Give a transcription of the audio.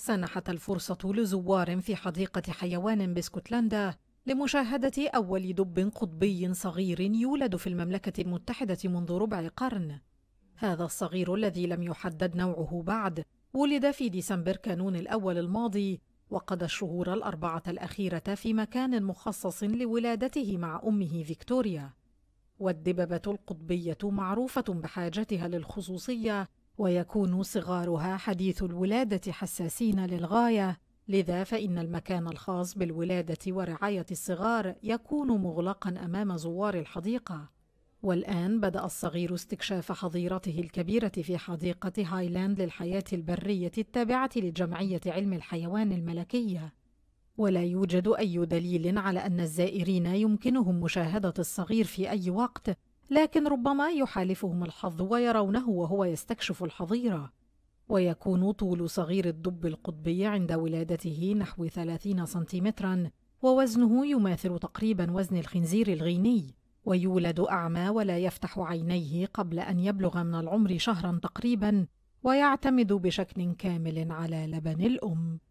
سنحت الفرصة لزوار في حديقة حيوان باسكتلندا لمشاهدة أول دب قطبي صغير يولد في المملكة المتحدة منذ ربع قرن. هذا الصغير الذي لم يحدد نوعه بعد، ولد في ديسمبر كانون الأول الماضي، وقضى الشهور الأربعة الأخيرة في مكان مخصص لولادته مع أمه فيكتوريا. والدببة القطبية معروفة بحاجتها للخصوصية ويكون صغارها حديث الولادة حساسين للغاية لذا فإن المكان الخاص بالولادة ورعاية الصغار يكون مغلقا أمام زوار الحديقة والآن بدأ الصغير استكشاف حظيرته الكبيرة في حديقة هايلاند للحياة البرية التابعة لجمعية علم الحيوان الملكية ولا يوجد أي دليل على أن الزائرين يمكنهم مشاهدة الصغير في أي وقت لكن ربما يحالفهم الحظ ويرونه وهو يستكشف الحظيرة ويكون طول صغير الدب القطبي عند ولادته نحو 30 سنتيمترا ووزنه يماثل تقريبا وزن الخنزير الغيني ويولد أعمى ولا يفتح عينيه قبل أن يبلغ من العمر شهرا تقريبا ويعتمد بشكل كامل على لبن الأم